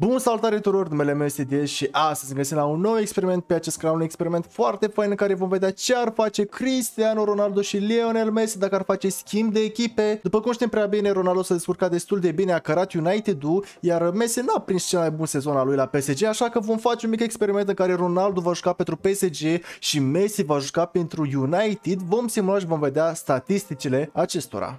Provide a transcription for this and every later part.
Bun, salutare tuturor, numele meu este Diez și astăzi ne găsim la un nou experiment pe acest canal, un experiment foarte fain în care vom vedea ce ar face Cristiano Ronaldo și Lionel Messi dacă ar face schimb de echipe. După cum știm prea bine, Ronaldo s-a descurcat destul de bine, a cărat United-ul, iar Messi n-a prins cel mai bun sezon al lui la PSG, așa că vom face un mic experiment în care Ronaldo va juca pentru PSG și Messi va juca pentru United. Vom simula și vom vedea statisticile acestora.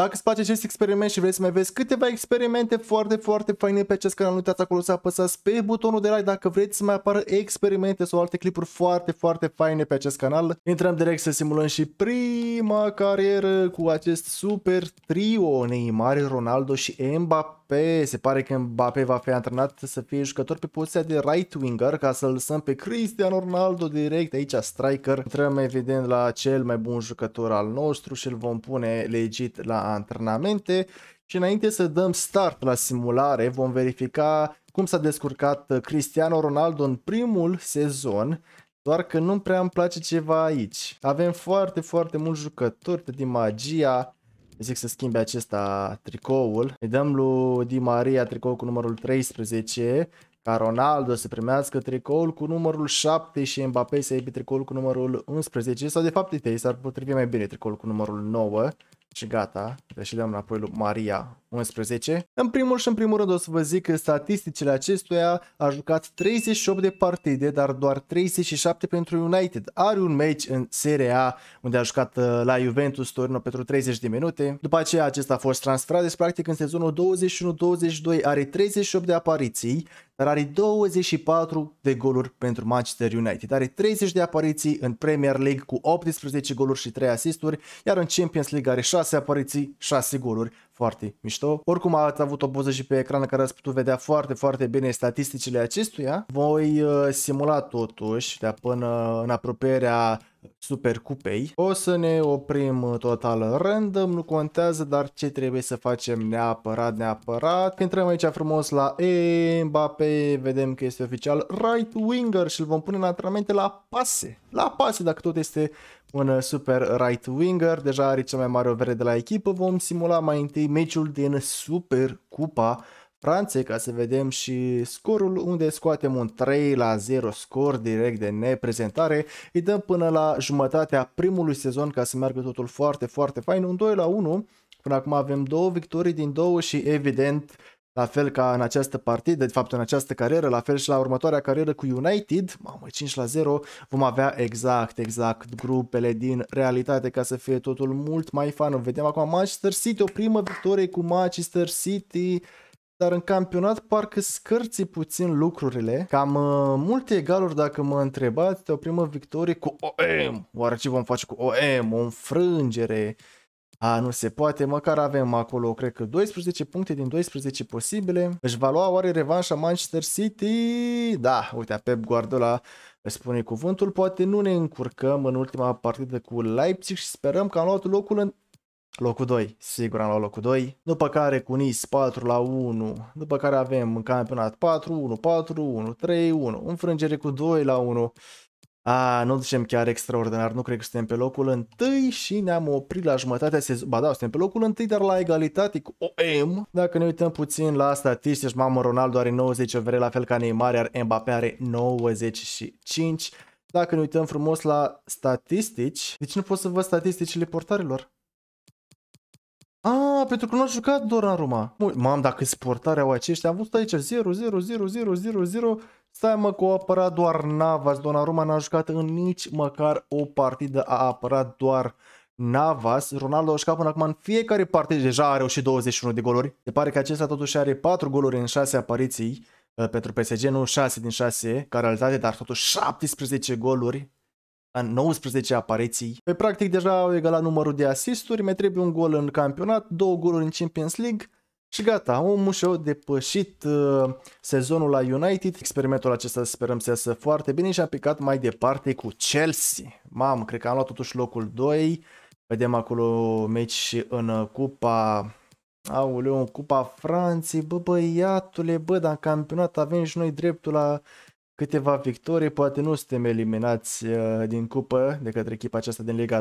Dacă îți place acest experiment și vrei să mai vezi câteva experimente foarte, foarte faine pe acest canal, nu uitați acolo să apăsați pe butonul de like dacă vreți să mai apară experimente sau alte clipuri foarte, foarte faine pe acest canal. Intrăm direct să simulăm și prima carieră cu acest super trio Neymar, Ronaldo și Mbappé. Mbappé, se pare că Mbappé va fi antrenat să fie jucător pe poziția de right winger ca să-l lăsăm pe Cristiano Ronaldo direct aici striker. Intrăm evident la cel mai bun jucător al nostru și îl vom pune legit la antrenamente și înainte să dăm start la simulare vom verifica cum s-a descurcat Cristiano Ronaldo în primul sezon doar că nu prea îmi place ceva aici. Avem foarte, foarte mulți jucători, de magia, îi zic să schimbe acesta tricoul. Îi dăm lui Di Maria tricoul cu numărul 13 ca Ronaldo să primească tricoul cu numărul 7 și Mbappé să aibă tricoul cu numărul 11 sau de fapt ei s-ar potrivi mai bine tricoul cu numărul 9 și gata, deși dăm înapoi lui Maria 11. În primul și în primul rând o să vă zic că statisticile acestuia a jucat 38 de partide, dar doar 37 pentru United. Are un match în Serie A unde a jucat uh, la Juventus Torino pentru 30 de minute. După aceea acesta a fost transferat, deci practic în sezonul 21-22 are 38 de apariții, dar are 24 de goluri pentru Manchester United. Are 30 de apariții în Premier League cu 18 goluri și 3 asisturi, iar în Champions League are 6 6 apariții, 6 goluri foarte mișto. Oricum ați avut o poză și pe ecran care ați putut vedea foarte, foarte bine statisticile acestuia. Voi uh, simula totuși de până în apropierea supercupei. O să ne oprim total random, nu contează, dar ce trebuie să facem neapărat, neapărat. Intrăm aici frumos la Mbappé, vedem că este oficial right winger și îl vom pune în antrenamente la pase. La pase, dacă tot este un super right winger, deja are cea mai mare o de la echipă, vom simula mai întâi meciul din Super Cupa Franței ca să vedem și scorul unde scoatem un 3 la 0 scor direct de neprezentare. Îi dăm până la jumătatea primului sezon ca să meargă totul foarte, foarte fain. Un 2 la 1 Până acum avem două victorii din două și evident la fel ca în această partidă, de fapt în această carieră, la fel și la următoarea carieră cu United, mamă, 5 la 0, vom avea exact, exact grupele din realitate ca să fie totul mult mai fan. Vedem acum Manchester City, o primă victorie cu Manchester City, dar în campionat parcă scârții puțin lucrurile. Cam uh, multe egaluri dacă mă întrebați, o primă victorie cu OM. Oare ce vom face cu OM? O înfrângere? A, nu se poate, măcar avem acolo, cred că 12 puncte din 12 posibile. Își va lua oare revanșa Manchester City? Da, uite, Pep Guardiola spune cuvântul. Poate nu ne încurcăm în ultima partidă cu Leipzig și sperăm că am luat locul în locul 2, sigur am luat locul 2, după care cu Nice 4 la 1, după care avem în campionat 4, 1-4, 1-3, 1, înfrângere cu 2 la 1, a, nu zicem chiar extraordinar, nu cred că suntem pe locul întâi și ne-am oprit la jumătatea sezonului. Ba da, suntem pe locul întâi, dar la egalitate cu OM. Dacă ne uităm puțin la statistici, mamă, Ronaldo are 90 vre la fel ca Neymar, iar Mbappé are 95. Dacă ne uităm frumos la statistici, de ce nu pot să văd statisticile portarilor? A, pentru că nu a jucat doar în Roma. Mamă, dacă sportarea au aceștia, am văzut aici 0, 0, 0, 0, 0, 0, 0 Stai mă cu apărat doar Navas, Donnarumma n-a jucat în nici măcar o partidă, a apărat doar Navas, Ronaldo a jucat până acum în fiecare partidă, deja a reușit 21 de goluri, se pare că acesta totuși are 4 goluri în 6 apariții uh, pentru PSG, nu 6 din 6 ca realitate, dar totuși 17 goluri în 19 apariții. Pe practic deja au egalat numărul de asisturi, mai trebuie un gol în campionat, două goluri în Champions League, și gata, omul și-a depășit uh, sezonul la United, experimentul acesta sperăm să iasă foarte bine și a picat mai departe cu Chelsea. Mam, cred că am luat totuși locul 2, vedem acolo meci în uh, cupa Aoleu, în Cupa Franței, bă băiatule, bă, dar în campionat avem și noi dreptul la câteva victorii, poate nu suntem eliminați uh, din cupă de către echipa aceasta din Liga a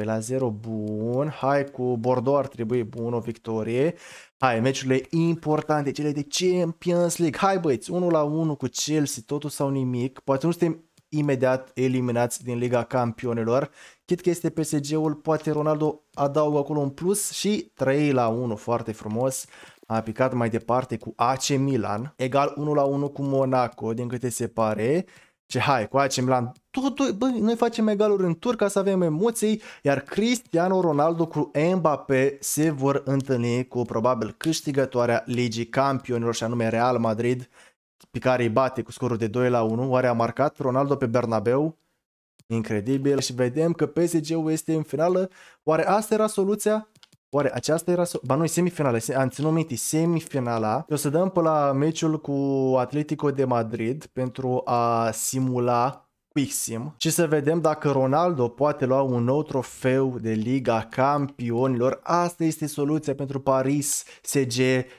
2 la 0, bun. Hai cu Bordeaux ar trebui bun o victorie. Hai, meciurile importante, cele de Champions League. Hai băieți, 1 la 1 cu Chelsea, totul sau nimic. Poate nu suntem imediat eliminați din Liga Campionilor. Chit că este PSG-ul, poate Ronaldo adaugă acolo un plus și 3 la 1, foarte frumos. A picat mai departe cu AC Milan, egal 1 la 1 cu Monaco, din câte se pare. ce hai, cu AC Milan totul, bă, noi facem egaluri în tur ca să avem emoții, iar Cristiano Ronaldo cu Mbappé se vor întâlni cu probabil câștigătoarea Ligii Campionilor și anume Real Madrid, pe care îi bate cu scorul de 2 la 1. Oare a marcat Ronaldo pe Bernabeu? Incredibil și vedem că PSG-ul este în finală. Oare asta era soluția? Oare aceasta era... So- ba nu, semifinala, am ținut minte, semifinala. O să dăm pe la meciul cu Atletico de Madrid pentru a simula Quicksim și să vedem dacă Ronaldo poate lua un nou trofeu de Liga Campionilor. Asta este soluția pentru Paris SG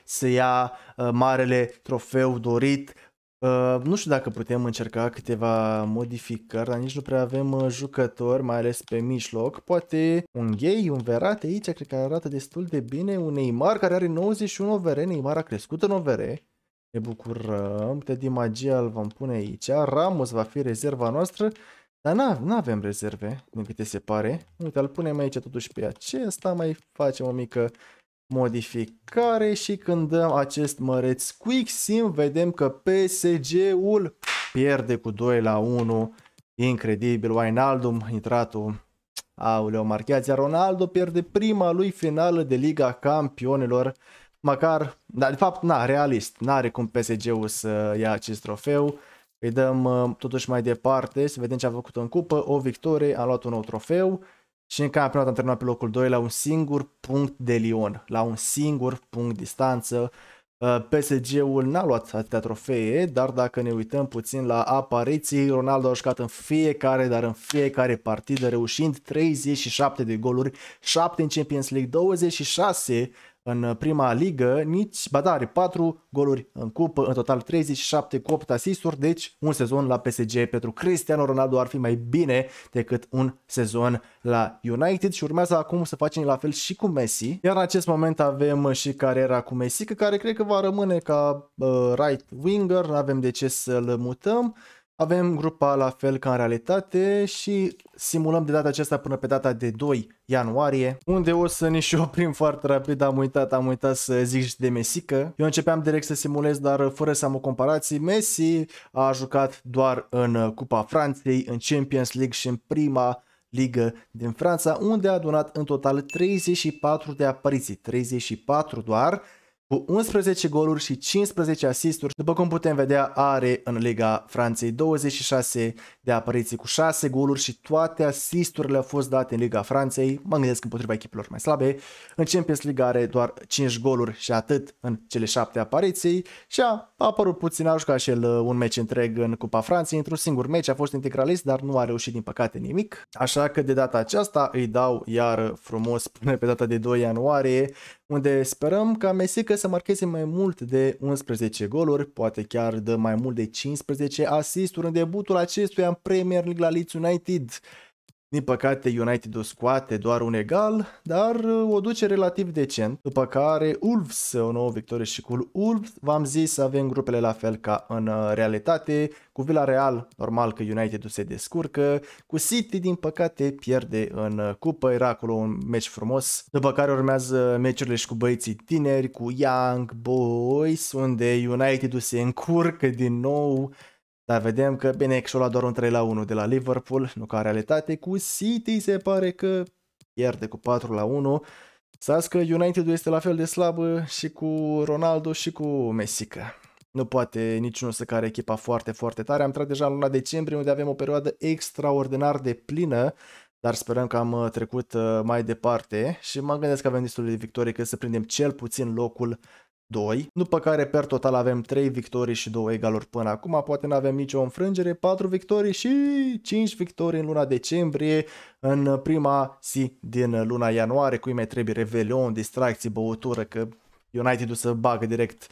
să ia uh, marele trofeu dorit. Uh, nu știu dacă putem încerca câteva modificări, dar nici nu prea avem uh, jucători, mai ales pe mijloc. Poate un gay, un verat aici, cred că arată destul de bine. Un Neymar care are 91 overe, Neymar a crescut în overe. Ne bucurăm. Teddy Magia îl vom pune aici. Ramos va fi rezerva noastră. Dar nu avem rezerve, din câte se pare. Uite, îl punem aici totuși pe acesta. Mai facem o mică modificare și când dăm acest măreț quick sim, vedem că PSG-ul pierde cu 2 la 1. Incredibil, Wijnaldum, intratul. Aoleu, marchează Ronaldo pierde prima lui finală de Liga Campionilor măcar, dar de fapt, na, realist, n-are cum PSG-ul să ia acest trofeu. Îi dăm uh, totuși mai departe, să vedem ce a făcut în cupă, o victorie, a luat un nou trofeu și în campionat am terminat pe locul 2 la un singur punct de Lyon, la un singur punct distanță. Uh, PSG-ul n-a luat atâtea trofee, dar dacă ne uităm puțin la apariții, Ronaldo a jucat în fiecare, dar în fiecare partidă, reușind 37 de goluri, 7 în Champions League, 26 în prima ligă, nici, ba da, are 4 goluri în cupă, în total 37 cu 8 asisturi, deci un sezon la PSG pentru Cristiano Ronaldo ar fi mai bine decât un sezon la United și urmează acum să facem la fel și cu Messi, iar în acest moment avem și cariera cu Messi, care cred că va rămâne ca uh, right winger, nu avem de ce să-l mutăm, avem grupa la fel ca în realitate și simulăm de data aceasta până pe data de 2 ianuarie, unde o să ne și oprim foarte rapid, am uitat, am uitat să zic și de Mesică. Eu începeam direct să simulez, dar fără să am o comparație, Messi a jucat doar în Cupa Franței, în Champions League și în prima ligă din Franța, unde a adunat în total 34 de apariții, 34 doar, cu 11 goluri și 15 asisturi. După cum putem vedea, are în Liga Franței 26 de apariții cu 6 goluri și toate asisturile au fost date în Liga Franței, mă gândesc împotriva echipelor mai slabe. În Champions League are doar 5 goluri și atât în cele 7 apariții și a apărut puțin, așa și el uh, un meci întreg în Cupa Franței, într-un singur meci a fost integralist, dar nu a reușit din păcate nimic. Așa că de data aceasta îi dau iar frumos până pe data de 2 ianuarie unde sperăm ca Mesică să marcheze mai mult de 11 goluri, poate chiar dă mai mult de 15 asisturi în debutul acestuia în Premier League la Leeds United. Din păcate, United o scoate doar un egal, dar uh, o duce relativ decent, după care Wolves, o nouă victorie și cu Wolves, v-am zis să avem grupele la fel ca în uh, realitate, cu Real, normal că United se descurcă, cu City, din păcate, pierde în uh, cupă, era acolo un meci frumos, după care urmează meciurile și cu băieții tineri, cu Young Boys, unde United se încurcă din nou, dar vedem că, bine, și-a luat doar un 3 la 1 de la Liverpool, nu ca realitate, cu City se pare că pierde cu 4 la 1. Să că united este la fel de slab uh, și cu Ronaldo și cu Messi. Nu poate niciunul să care echipa foarte, foarte tare. Am intrat deja în luna decembrie unde avem o perioadă extraordinar de plină, dar sperăm că am uh, trecut uh, mai departe și mă gândesc că avem destul de victorie că să prindem cel puțin locul 2, după care per total avem 3 victorii și 2 egaluri până acum, poate nu avem nicio înfrângere, 4 victorii și 5 victorii în luna decembrie, în prima zi din luna ianuarie, cu mai trebuie Revelion, distracții, băutură, că United-ul să bagă direct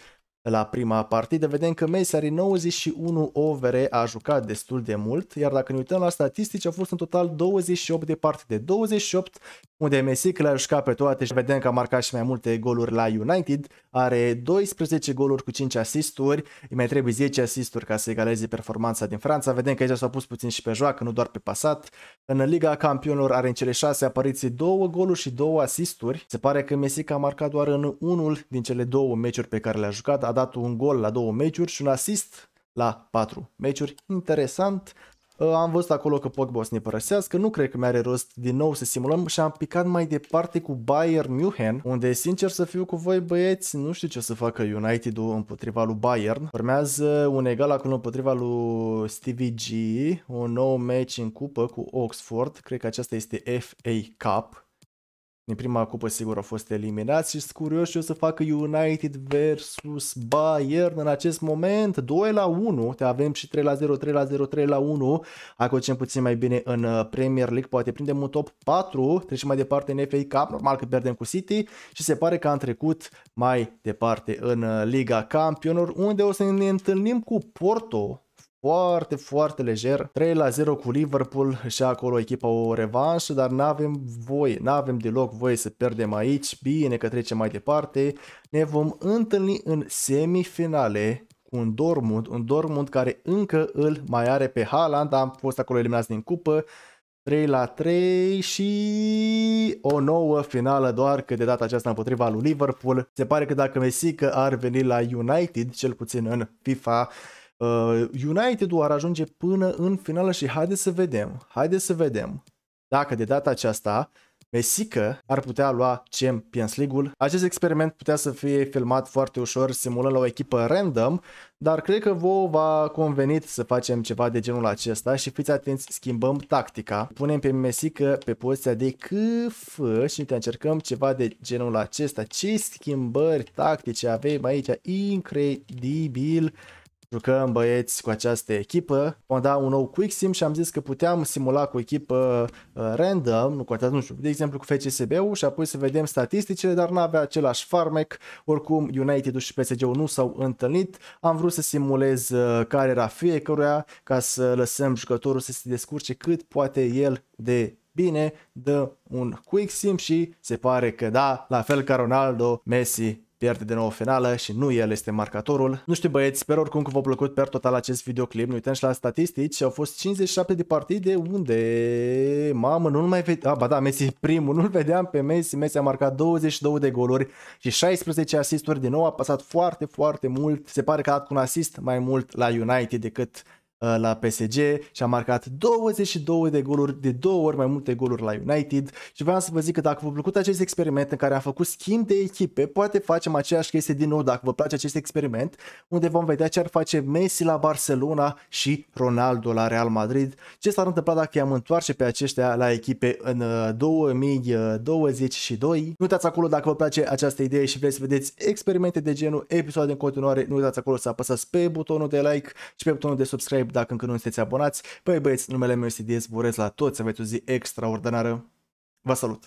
la prima partidă, vedem că Messi are 91 overe, a jucat destul de mult, iar dacă ne uităm la statistici, au fost în total 28 de partide, 28 unde Messi că le-a jucat pe toate și vedem că a marcat și mai multe goluri la United, are 12 goluri cu 5 asisturi, îi mai trebuie 10 asisturi ca să egaleze performanța din Franța, vedem că aici s-a pus puțin și pe joacă, nu doar pe pasat, în Liga Campionilor are în cele 6 apariții 2 goluri și 2 asisturi, se pare că Messi a marcat doar în unul din cele două meciuri pe care le-a jucat, dat un gol la două meciuri și un asist la patru meciuri. Interesant. Uh, am văzut acolo că Pogba o să ne părăsească, nu cred că mi-are rost din nou să simulăm și am picat mai departe cu Bayern München, unde sincer să fiu cu voi băieți, nu știu ce să facă United-ul împotriva lui Bayern. Urmează un egal acolo împotriva lui Stevie G, un nou meci în cupă cu Oxford, cred că aceasta este FA Cup, din prima cupă sigur au fost eliminați și sunt curios ce o să facă United versus Bayern în acest moment. 2 la 1, te avem și 3 la 0, 3 la 0, 3 la 1. Hai cocem puțin mai bine în uh, Premier League, poate prindem un top 4, trecem mai departe în FA Cup, normal că pierdem cu City și se pare că am trecut mai departe în uh, Liga Campionilor, unde o să ne întâlnim cu Porto, foarte, foarte lejer. 3 la 0 cu Liverpool și acolo echipa o revanșă, dar nu avem voie, nu avem deloc voie să pierdem aici. Bine că trecem mai departe. Ne vom întâlni în semifinale cu un Dortmund, un Dortmund care încă îl mai are pe Haaland, am fost acolo eliminați din cupă. 3 la 3 și o nouă finală doar că de data aceasta împotriva lui Liverpool. Se pare că dacă Messi că ar veni la United, cel puțin în FIFA, Uh, united ar ajunge până în finală și haideți să vedem, haideți să vedem dacă de data aceasta Mesică ar putea lua Champions League-ul. Acest experiment putea să fie filmat foarte ușor, simulând la o echipă random, dar cred că vouă va convenit să facem ceva de genul acesta și fiți atenți, schimbăm tactica. Punem pe Mesică pe poziția de CF și te încercăm ceva de genul acesta. Ce schimbări tactice avem aici, incredibil! jucăm băieți cu această echipă. Am dat un nou quick sim și am zis că puteam simula cu echipă uh, random, nu contează, nu știu, de exemplu cu FCSB-ul și apoi să vedem statisticile, dar n-avea același farmec. Oricum United-ul și PSG-ul nu s-au întâlnit. Am vrut să simulez uh, care era fiecăruia ca să lăsăm jucătorul să se descurce cât poate el de bine, dă un quick sim și se pare că da, la fel ca Ronaldo, Messi pierde de nou o finală și nu el este marcatorul. Nu știu băieți, sper oricum că v-a plăcut per total acest videoclip, nu uităm și la statistici, au fost 57 de partide unde... Mamă, nu mai vedeam, ah, ba da, Messi primul, nu-l vedeam pe Messi, Messi a marcat 22 de goluri și 16 asisturi din nou, a pasat foarte, foarte mult, se pare că a dat cu un asist mai mult la United decât Uh, la PSG și a marcat 22 de goluri, de două ori mai multe goluri la United și vreau să vă zic că dacă v-a plăcut acest experiment în care am făcut schimb de echipe, poate facem aceeași chestie din nou dacă vă place acest experiment, unde vom vedea ce ar face Messi la Barcelona și Ronaldo la Real Madrid, ce s-ar întâmpla dacă i-am întoarce pe aceștia la echipe în 2022. Uh, nu uitați acolo dacă vă place această idee și vreți să vedeți experimente de genul, episoade în continuare, nu uitați acolo să apăsați pe butonul de like și pe butonul de subscribe subscribe dacă încă nu sunteți abonați. Păi băieți, numele meu este Diez, vă la toți, aveți o zi extraordinară. Vă salut!